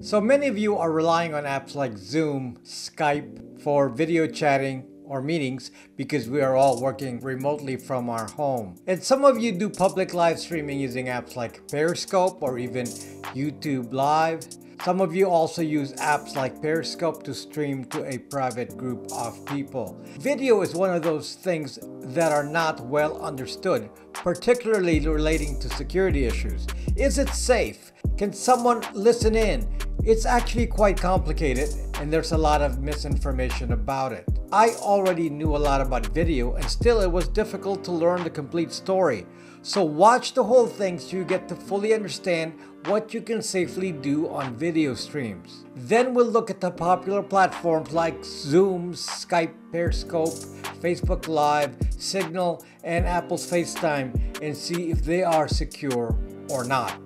So many of you are relying on apps like Zoom, Skype for video chatting or meetings because we are all working remotely from our home. And some of you do public live streaming using apps like Periscope or even YouTube Live. Some of you also use apps like Periscope to stream to a private group of people. Video is one of those things that are not well understood, particularly relating to security issues. Is it safe? Can someone listen in? It's actually quite complicated and there's a lot of misinformation about it. I already knew a lot about video and still it was difficult to learn the complete story. So watch the whole thing so you get to fully understand what you can safely do on video streams. Then we'll look at the popular platforms like Zoom, Skype, Periscope, Facebook Live, Signal, and Apple's FaceTime and see if they are secure or not.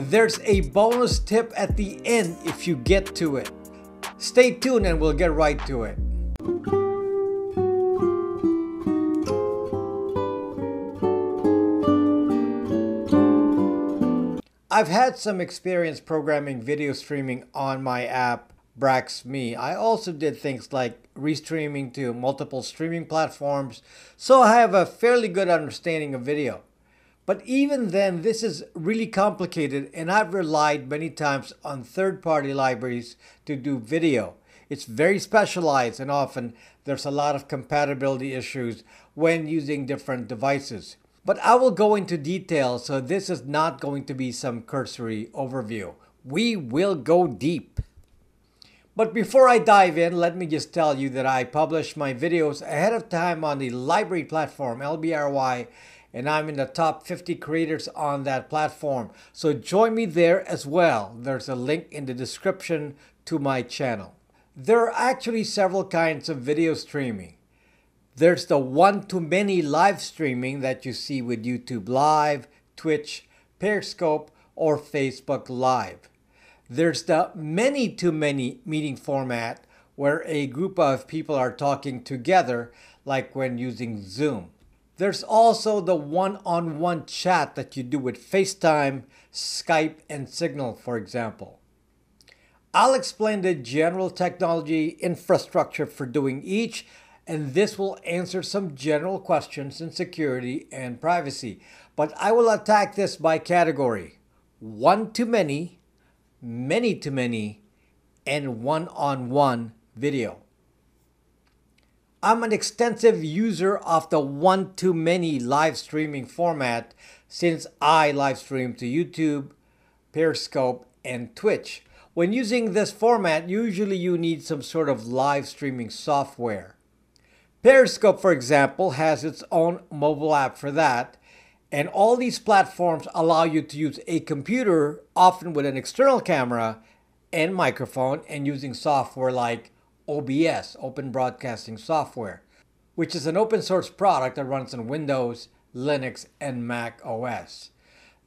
There's a bonus tip at the end if you get to it. Stay tuned and we'll get right to it. I've had some experience programming video streaming on my app BraxMe. I also did things like restreaming to multiple streaming platforms, so I have a fairly good understanding of video. But even then, this is really complicated, and I've relied many times on third party libraries to do video. It's very specialized, and often there's a lot of compatibility issues when using different devices. But I will go into detail, so this is not going to be some cursory overview. We will go deep. But before I dive in, let me just tell you that I publish my videos ahead of time on the library platform, LBRY, and I'm in the top 50 creators on that platform. So join me there as well. There's a link in the description to my channel. There are actually several kinds of video streaming. There's the one-to-many live streaming that you see with YouTube Live, Twitch, Periscope, or Facebook Live. There's the many-to-many meeting format where a group of people are talking together like when using Zoom. There's also the one on one chat that you do with FaceTime, Skype, and Signal, for example. I'll explain the general technology infrastructure for doing each, and this will answer some general questions in security and privacy. But I will attack this by category one to many, many to many, and one on one video. I'm an extensive user of the one-to-many live streaming format since I live stream to YouTube, Periscope, and Twitch. When using this format, usually you need some sort of live streaming software. Periscope, for example, has its own mobile app for that, and all these platforms allow you to use a computer, often with an external camera and microphone, and using software like OBS, Open Broadcasting Software, which is an open source product that runs on Windows, Linux, and Mac OS.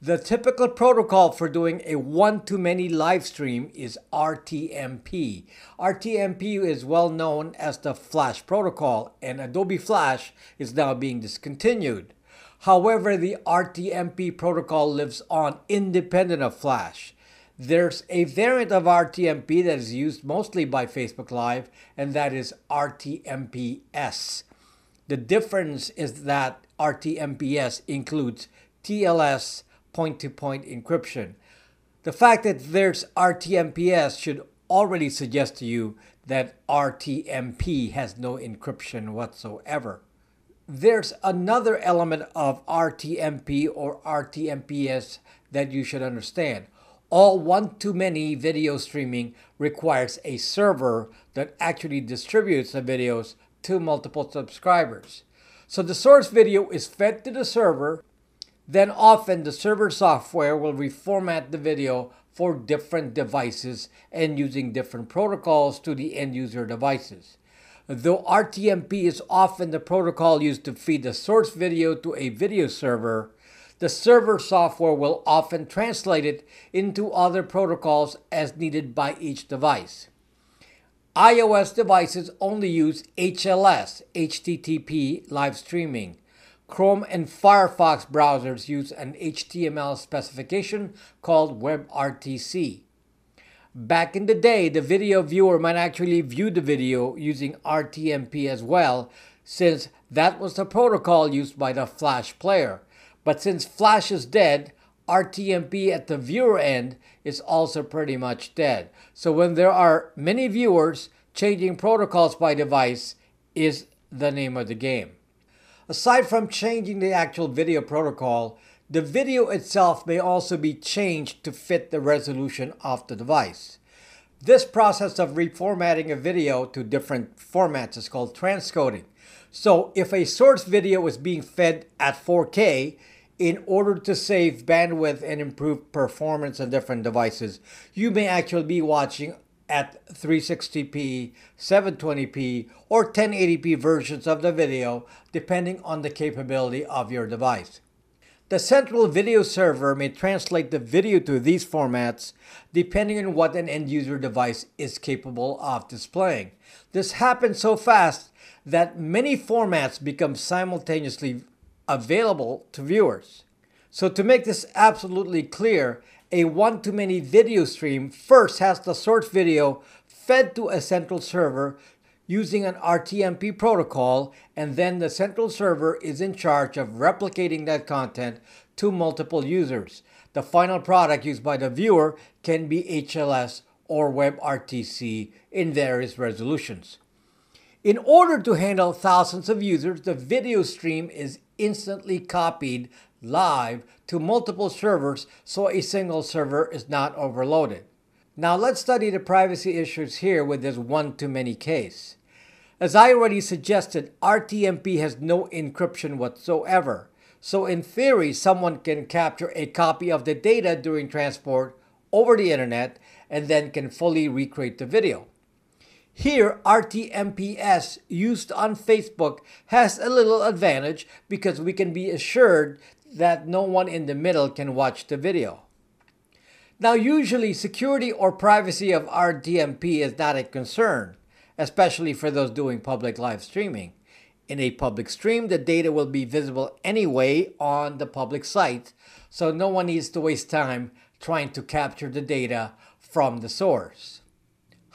The typical protocol for doing a one to many live stream is RTMP. RTMP is well known as the Flash protocol, and Adobe Flash is now being discontinued. However, the RTMP protocol lives on independent of Flash. There's a variant of RTMP that is used mostly by Facebook Live, and that is RTMPS. The difference is that RTMPS includes TLS point to point encryption. The fact that there's RTMPS should already suggest to you that RTMP has no encryption whatsoever. There's another element of RTMP or RTMPS that you should understand all one-to-many video streaming requires a server that actually distributes the videos to multiple subscribers. So the source video is fed to the server, then often the server software will reformat the video for different devices and using different protocols to the end user devices. Though RTMP is often the protocol used to feed the source video to a video server, the server software will often translate it into other protocols as needed by each device. iOS devices only use HLS, HTTP live streaming. Chrome and Firefox browsers use an HTML specification called WebRTC. Back in the day, the video viewer might actually view the video using RTMP as well, since that was the protocol used by the Flash player. But since Flash is dead, RTMP at the viewer end is also pretty much dead. So when there are many viewers, changing protocols by device is the name of the game. Aside from changing the actual video protocol, the video itself may also be changed to fit the resolution of the device. This process of reformatting a video to different formats is called transcoding. So if a source video is being fed at 4K, in order to save bandwidth and improve performance on different devices. You may actually be watching at 360p, 720p, or 1080p versions of the video, depending on the capability of your device. The central video server may translate the video to these formats depending on what an end user device is capable of displaying. This happens so fast that many formats become simultaneously available to viewers. So to make this absolutely clear, a one-to-many video stream first has the source video fed to a central server using an RTMP protocol, and then the central server is in charge of replicating that content to multiple users. The final product used by the viewer can be HLS or WebRTC in various resolutions. In order to handle thousands of users, the video stream is instantly copied live to multiple servers so a single server is not overloaded. Now let's study the privacy issues here with this one too many case. As I already suggested, RTMP has no encryption whatsoever. So in theory, someone can capture a copy of the data during transport over the internet and then can fully recreate the video. Here, RTMPS used on Facebook has a little advantage because we can be assured that no one in the middle can watch the video. Now, usually security or privacy of RTMP is not a concern, especially for those doing public live streaming. In a public stream, the data will be visible anyway on the public site, so no one needs to waste time trying to capture the data from the source.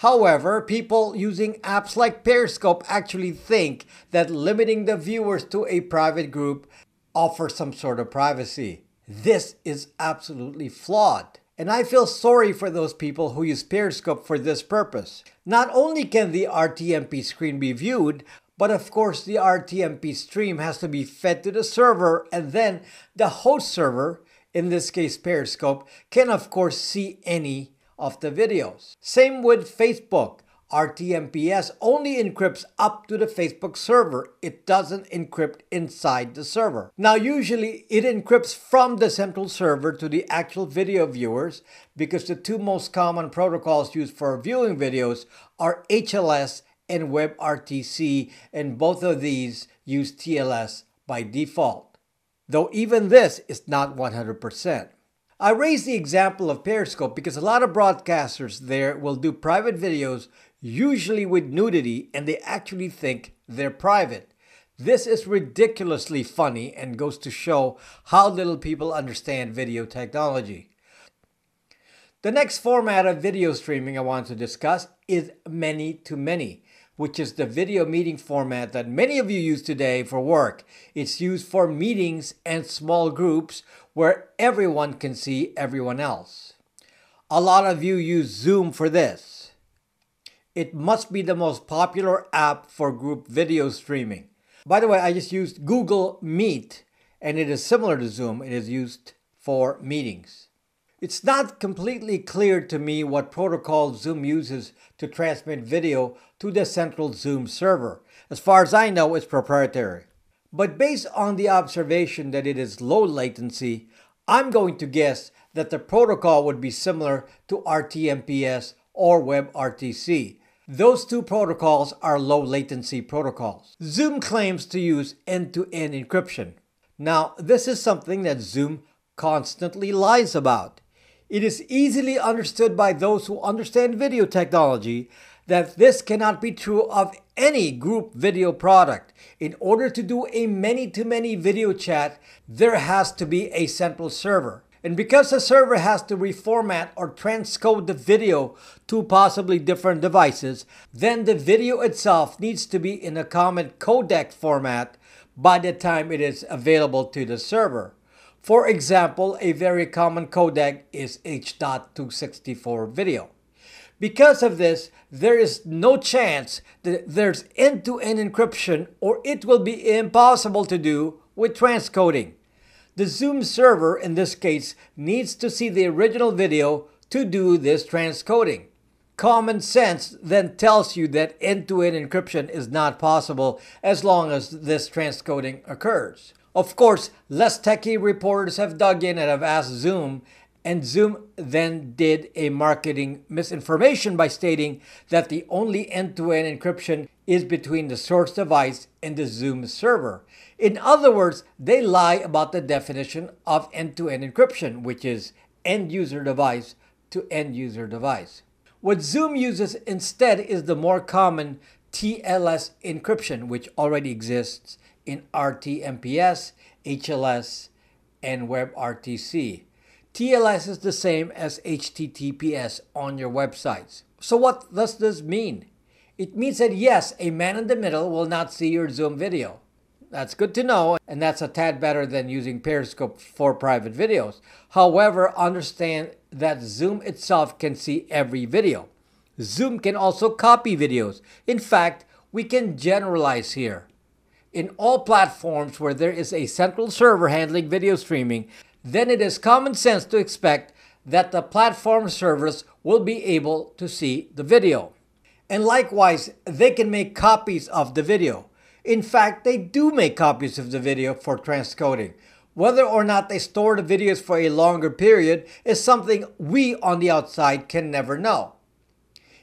However, people using apps like Periscope actually think that limiting the viewers to a private group offers some sort of privacy. This is absolutely flawed. And I feel sorry for those people who use Periscope for this purpose. Not only can the RTMP screen be viewed, but of course the RTMP stream has to be fed to the server and then the host server, in this case Periscope, can of course see any of the videos. Same with Facebook. RTMPS only encrypts up to the Facebook server. It doesn't encrypt inside the server. Now, usually it encrypts from the central server to the actual video viewers because the two most common protocols used for viewing videos are HLS and WebRTC, and both of these use TLS by default. Though even this is not 100%. I raise the example of Periscope because a lot of broadcasters there will do private videos, usually with nudity, and they actually think they're private. This is ridiculously funny and goes to show how little people understand video technology. The next format of video streaming I want to discuss is many to many which is the video meeting format that many of you use today for work. It's used for meetings and small groups where everyone can see everyone else. A lot of you use Zoom for this. It must be the most popular app for group video streaming. By the way, I just used Google Meet and it is similar to Zoom. It is used for meetings. It's not completely clear to me what protocol Zoom uses to transmit video to the central Zoom server. As far as I know, it's proprietary. But based on the observation that it is low latency, I'm going to guess that the protocol would be similar to RTMPS or WebRTC. Those two protocols are low latency protocols. Zoom claims to use end-to-end -end encryption. Now, this is something that Zoom constantly lies about. It is easily understood by those who understand video technology that this cannot be true of any group video product. In order to do a many-to-many -many video chat, there has to be a central server. And because the server has to reformat or transcode the video to possibly different devices, then the video itself needs to be in a common codec format by the time it is available to the server. For example, a very common codec is H.264 video. Because of this, there is no chance that there's end-to-end encryption or it will be impossible to do with transcoding. The Zoom server, in this case, needs to see the original video to do this transcoding. Common sense then tells you that end-to-end -end encryption is not possible as long as this transcoding occurs. Of course, less techie reporters have dug in and have asked Zoom and Zoom then did a marketing misinformation by stating that the only end to end encryption is between the source device and the Zoom server. In other words, they lie about the definition of end to end encryption, which is end user device to end user device. What Zoom uses instead is the more common TLS encryption, which already exists in RTMPS, HLS, and WebRTC. TLS is the same as HTTPS on your websites. So what does this mean? It means that yes, a man in the middle will not see your Zoom video. That's good to know, and that's a tad better than using Periscope for private videos. However, understand that Zoom itself can see every video. Zoom can also copy videos. In fact, we can generalize here. In all platforms where there is a central server handling video streaming, then it is common sense to expect that the platform servers will be able to see the video. And likewise, they can make copies of the video. In fact, they do make copies of the video for transcoding. Whether or not they store the videos for a longer period is something we on the outside can never know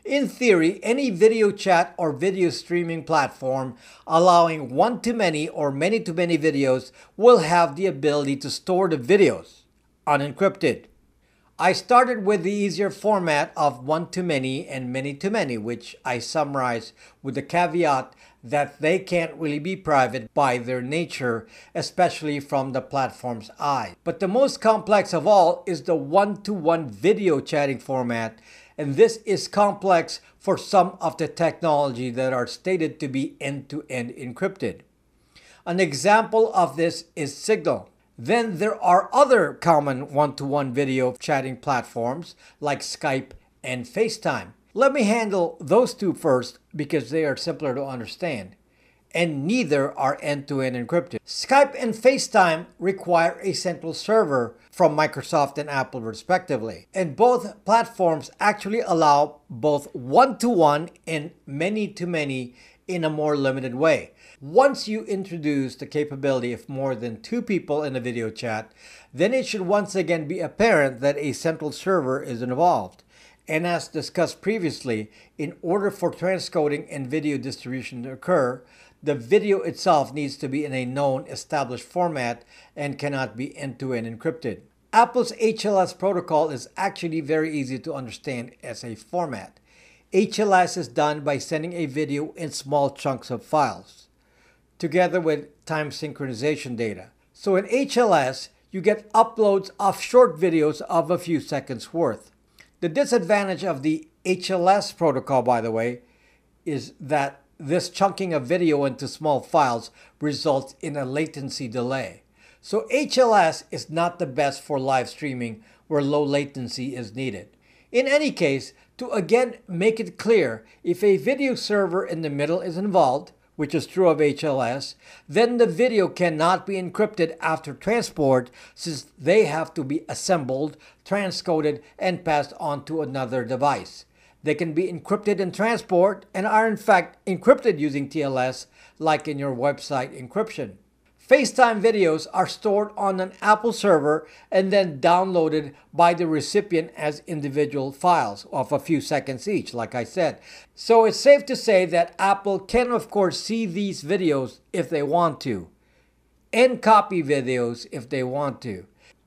in theory, any video chat or video streaming platform allowing one to many or many to many videos will have the ability to store the videos unencrypted. I started with the easier format of one to many and many to many, which I summarize with the caveat that they can't really be private by their nature, especially from the platform's eye. But the most complex of all is the one to one video chatting format and this is complex for some of the technology that are stated to be end-to-end encrypted. An example of this is Signal. Then there are other common one to -one video chatting platforms like Skype and FaceTime. Let me handle those two first because they are simpler to understand and neither are end-to-end encrypted. Skype and FaceTime require a central server from Microsoft and Apple respectively, and both platforms actually allow both one to -one and many-to-many in a more limited way. Once you introduce the capability of more than two people in a video chat, then it should once again be apparent that a central server is involved. And as discussed previously, in order for transcoding and video distribution to occur, the video itself needs to be in a known established format and cannot be end-to-end encrypted. Apple's HLS protocol is actually very easy to understand as a format. HLS is done by sending a video in small chunks of files, together with time synchronization data. So in HLS, you get uploads of short videos of a few seconds worth. The disadvantage of the HLS protocol, by the way, is that this chunking of video into small files results in a latency delay. So HLS is not the best for live streaming where low latency is needed. In any case, to again make it clear, if a video server in the middle is involved, which is true of HLS, then the video cannot be encrypted after transport since they have to be assembled, transcoded, and passed on to another device. They can be encrypted in transport and are in fact encrypted using TLS, like in your website encryption. FaceTime videos are stored on an Apple server and then downloaded by the recipient as individual files of a few seconds each, like I said. So it's safe to say that Apple can, of course, see these videos if they want to, and copy videos if they want to.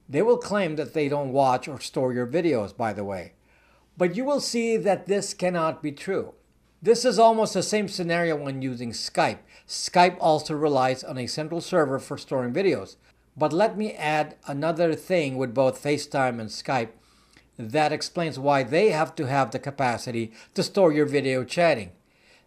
They will claim that they don't watch or store your videos, by the way. But you will see that this cannot be true. This is almost the same scenario when using Skype. Skype also relies on a central server for storing videos. But let me add another thing with both FaceTime and Skype that explains why they have to have the capacity to store your video chatting.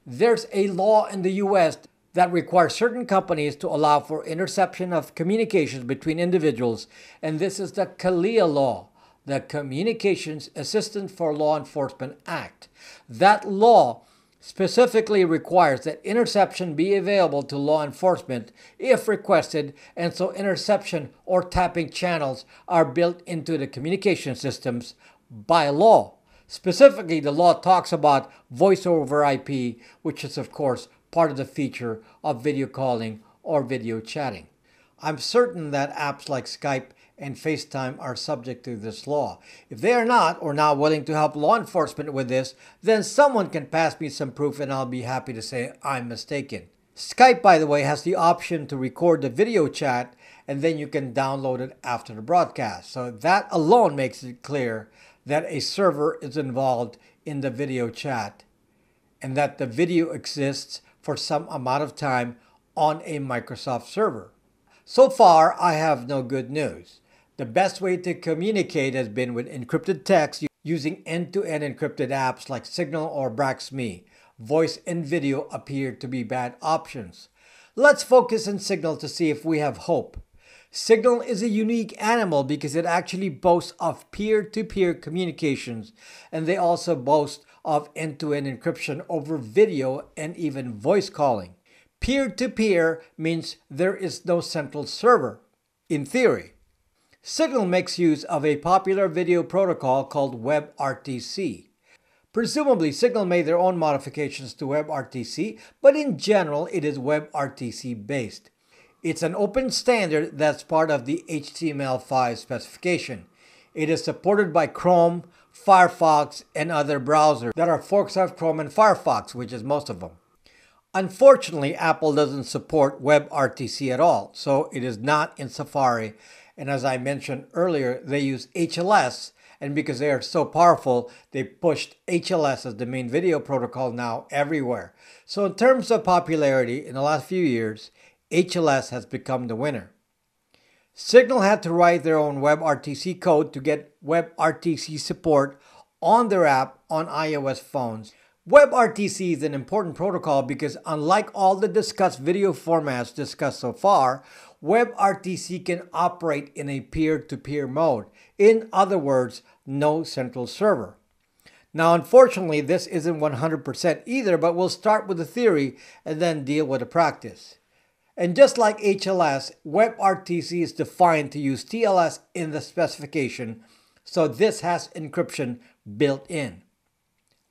There's a law in the US that requires certain companies to allow for interception of communications between individuals, and this is the Kalia law the Communications Assistance for Law Enforcement Act. That law specifically requires that interception be available to law enforcement if requested, and so interception or tapping channels are built into the communication systems by law. Specifically, the law talks about voice over IP, which is, of course, part of the feature of video calling or video chatting. I'm certain that apps like Skype and FaceTime are subject to this law. If they are not, or not willing to help law enforcement with this, then someone can pass me some proof and I'll be happy to say I'm mistaken. Skype, by the way, has the option to record the video chat and then you can download it after the broadcast. So that alone makes it clear that a server is involved in the video chat and that the video exists for some amount of time on a Microsoft server. So far, I have no good news. The best way to communicate has been with encrypted text using end-to-end encrypted apps like Signal or BraxMe. Voice and video appear to be bad options. Let's focus on Signal to see if we have hope. Signal is a unique animal because it actually boasts of peer-to-peer communications and they also boast of end-to-end encryption over video and even voice calling. peer to -peer means there is no central server, in theory. Signal makes use of a popular video protocol called WebRTC. Presumably, Signal made their own modifications to WebRTC, but in general, it is WebRTC based. It's an open standard that's part of the HTML5 specification. It is supported by Chrome, Firefox, and other browsers that are forks of Chrome and Firefox, which is most of them. Unfortunately, Apple doesn't support WebRTC at all, so it is not in Safari and as I mentioned earlier, they use HLS. And because they are so powerful, they pushed HLS as the main video protocol now everywhere. So in terms of popularity in the last few years, HLS has become the winner. Signal had to write their own WebRTC code to get WebRTC support on their app on iOS phones. WebRTC is an important protocol because unlike all the discussed video formats discussed so far, WebRTC can operate in a peer-to-peer mode. In other words, no central server. Now, unfortunately, this isn't 100% either, but we'll start with the theory and then deal with the practice. And just like HLS, WebRTC is defined to use TLS in the specification, so this has encryption built in.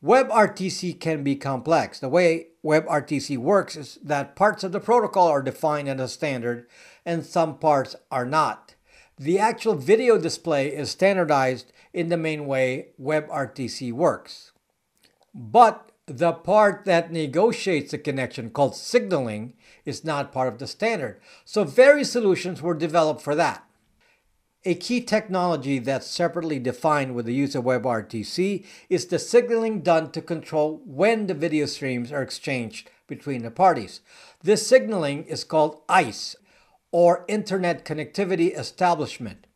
WebRTC can be complex. The way WebRTC works is that parts of the protocol are defined as a standard and some parts are not. The actual video display is standardized in the main way WebRTC works. But the part that negotiates the connection, called signaling, is not part of the standard. So various solutions were developed for that. A key technology that's separately defined with the use of WebRTC is the signaling done to control when the video streams are exchanged between the parties. This signaling is called ICE, or Internet Connectivity Establishment.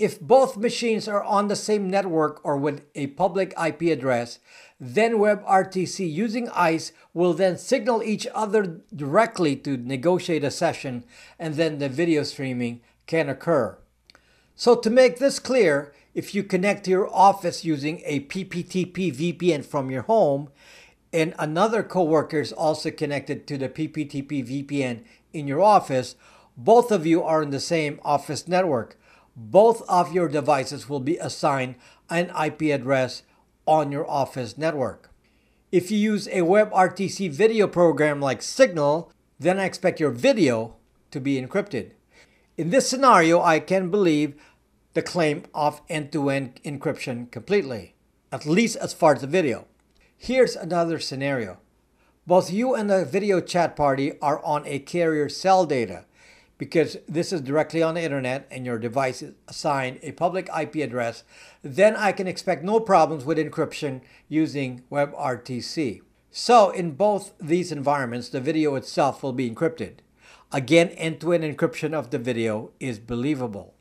If both machines are on the same network or with a public IP address, then WebRTC using ICE will then signal each other directly to negotiate a session and then the video streaming can occur. So to make this clear, if you connect to your office using a PPTP VPN from your home, and another coworker is also connected to the PPTP VPN in your office, both of you are in the same office network. Both of your devices will be assigned an IP address on your office network. If you use a WebRTC video program like Signal, then I expect your video to be encrypted. In this scenario, I can believe the claim of end-to-end -end encryption completely, at least as far as the video. Here's another scenario. Both you and the video chat party are on a carrier cell data because this is directly on the internet and your device is assigned a public IP address, then I can expect no problems with encryption using WebRTC. So in both these environments, the video itself will be encrypted. Again, end-to-end -end encryption of the video is believable.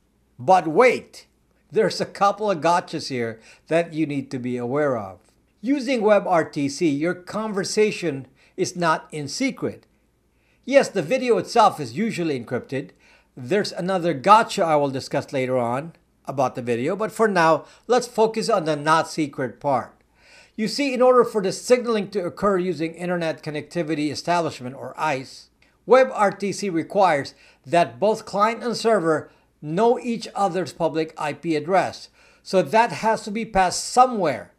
But wait, there's a couple of gotchas here that you need to be aware of. Using WebRTC, your conversation is not in secret. Yes, the video itself is usually encrypted. There's another gotcha I will discuss later on about the video, but for now, let's focus on the not secret part. You see, in order for the signaling to occur using Internet Connectivity Establishment or ICE, WebRTC requires that both client and server know each other's public IP address. So that has to be passed somewhere.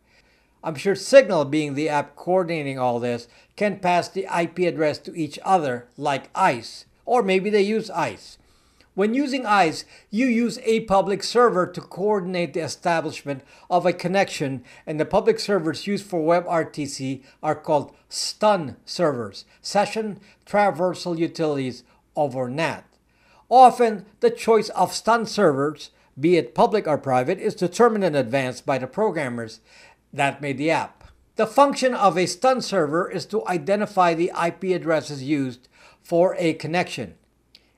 I'm sure Signal, being the app coordinating all this, can pass the IP address to each other like ICE, or maybe they use ICE. When using ICE, you use a public server to coordinate the establishment of a connection, and the public servers used for WebRTC are called STUN servers, Session Traversal Utilities over NAT. Often, the choice of stun servers, be it public or private, is determined in advance by the programmers that made the app. The function of a stun server is to identify the IP addresses used for a connection,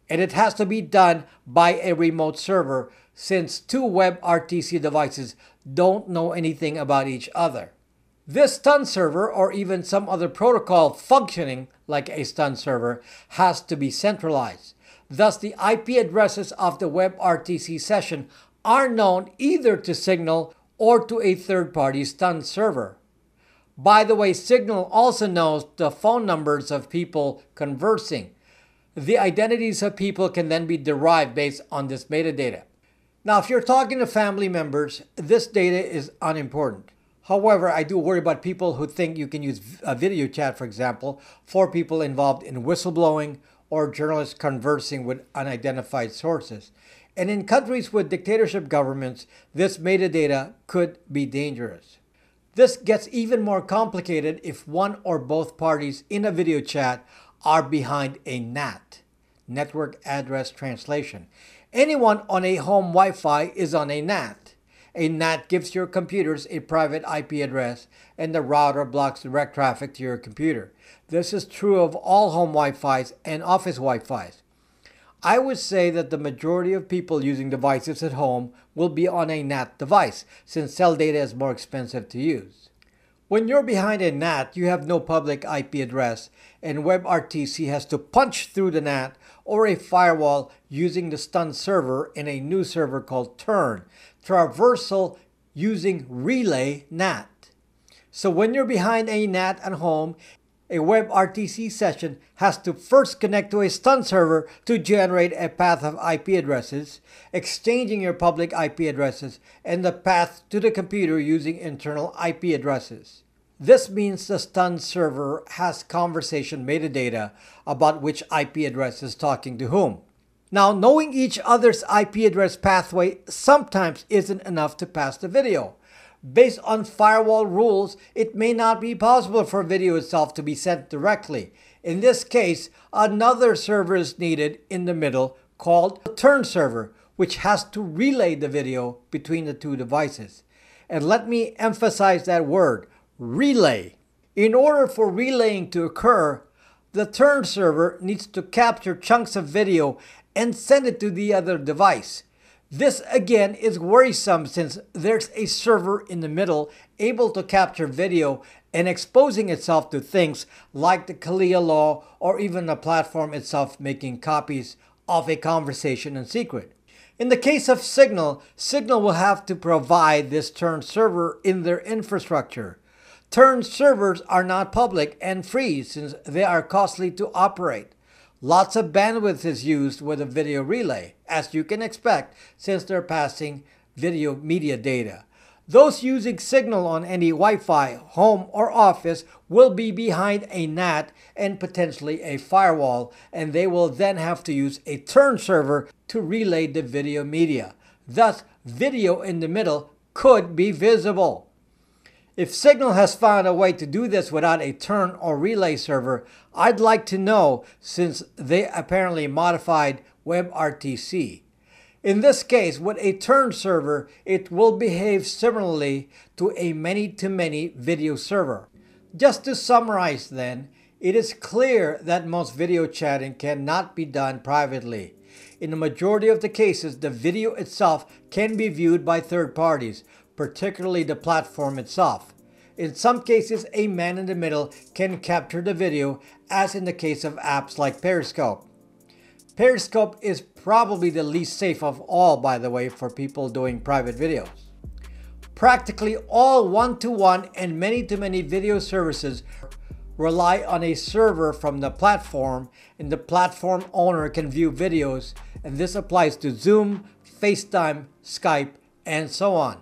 and it has to be done by a remote server since two WebRTC devices don't know anything about each other. This stun server, or even some other protocol functioning like a stun server, has to be centralized Thus, the IP addresses of the WebRTC session are known either to Signal or to a third-party stun server. By the way, Signal also knows the phone numbers of people conversing. The identities of people can then be derived based on this metadata. Now, if you're talking to family members, this data is unimportant. However, I do worry about people who think you can use a video chat, for example, for people involved in whistleblowing or journalists conversing with unidentified sources. And in countries with dictatorship governments, this metadata could be dangerous. This gets even more complicated if one or both parties in a video chat are behind a NAT, Network Address Translation. Anyone on a home Wi Fi is on a NAT. A NAT gives your computers a private IP address, and the router blocks direct traffic to your computer. This is true of all home Wi-Fis and office Wi-Fis. I would say that the majority of people using devices at home will be on a NAT device, since cell data is more expensive to use. When you're behind a NAT, you have no public IP address, and WebRTC has to punch through the NAT or a firewall using the stun server in a new server called Turn traversal using relay NAT. So when you're behind a NAT at home, a WebRTC session has to first connect to a STUN server to generate a path of IP addresses, exchanging your public IP addresses and the path to the computer using internal IP addresses. This means the STUN server has conversation metadata about which IP address is talking to whom. Now, knowing each other's IP address pathway sometimes isn't enough to pass the video. Based on firewall rules, it may not be possible for video itself to be sent directly. In this case, another server is needed in the middle called a turn server, which has to relay the video between the two devices. And let me emphasize that word, relay. In order for relaying to occur, the turn server needs to capture chunks of video and send it to the other device. This again is worrisome since there's a server in the middle able to capture video and exposing itself to things like the Kalia law or even the platform itself making copies of a conversation in secret. In the case of Signal, Signal will have to provide this Turn server in their infrastructure. Turn servers are not public and free since they are costly to operate. Lots of bandwidth is used with a video relay, as you can expect since they're passing video media data. Those using signal on any Wi-Fi, home or office will be behind a NAT and potentially a firewall, and they will then have to use a turn server to relay the video media. Thus, video in the middle could be visible. If Signal has found a way to do this without a turn or relay server, I'd like to know since they apparently modified WebRTC. In this case, with a turn server, it will behave similarly to a many-to-many -many video server. Just to summarize then, it is clear that most video chatting cannot be done privately. In the majority of the cases, the video itself can be viewed by third parties, particularly the platform itself. In some cases, a man in the middle can capture the video, as in the case of apps like Periscope. Periscope is probably the least safe of all, by the way, for people doing private videos. Practically all one-to-one and many to -many video services rely on a server from the platform and the platform owner can view videos and this applies to Zoom, FaceTime, Skype, and so on.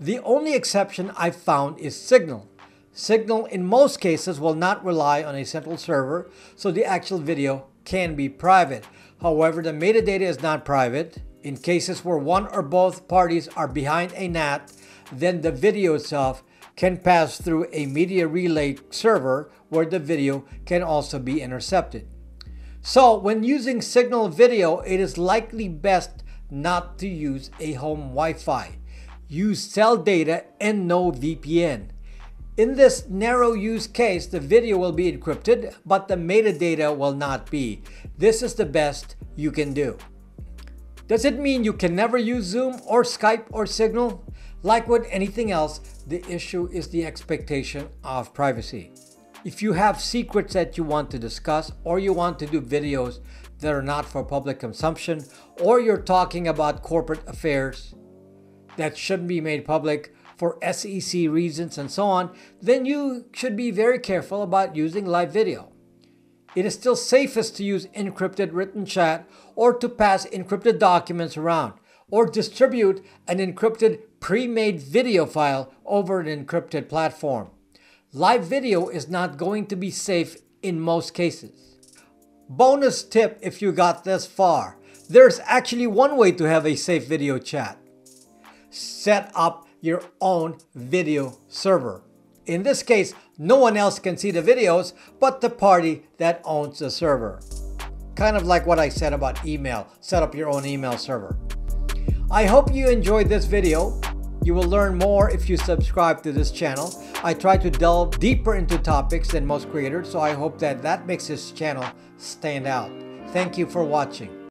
The only exception I've found is Signal. Signal in most cases will not rely on a central server, so the actual video can be private. However, the metadata is not private. In cases where one or both parties are behind a NAT, then the video itself can pass through a media relay server where the video can also be intercepted. So when using Signal video, it is likely best not to use a home Wi-Fi use cell data and no VPN. In this narrow use case, the video will be encrypted, but the metadata will not be. This is the best you can do. Does it mean you can never use Zoom or Skype or Signal? Like with anything else, the issue is the expectation of privacy. If you have secrets that you want to discuss or you want to do videos that are not for public consumption or you're talking about corporate affairs, that shouldn't be made public for SEC reasons and so on, then you should be very careful about using live video. It is still safest to use encrypted written chat or to pass encrypted documents around or distribute an encrypted pre-made video file over an encrypted platform. Live video is not going to be safe in most cases. Bonus tip if you got this far. There's actually one way to have a safe video chat set up your own video server. In this case, no one else can see the videos but the party that owns the server. Kind of like what I said about email, set up your own email server. I hope you enjoyed this video. You will learn more if you subscribe to this channel. I try to delve deeper into topics than most creators, so I hope that that makes this channel stand out. Thank you for watching.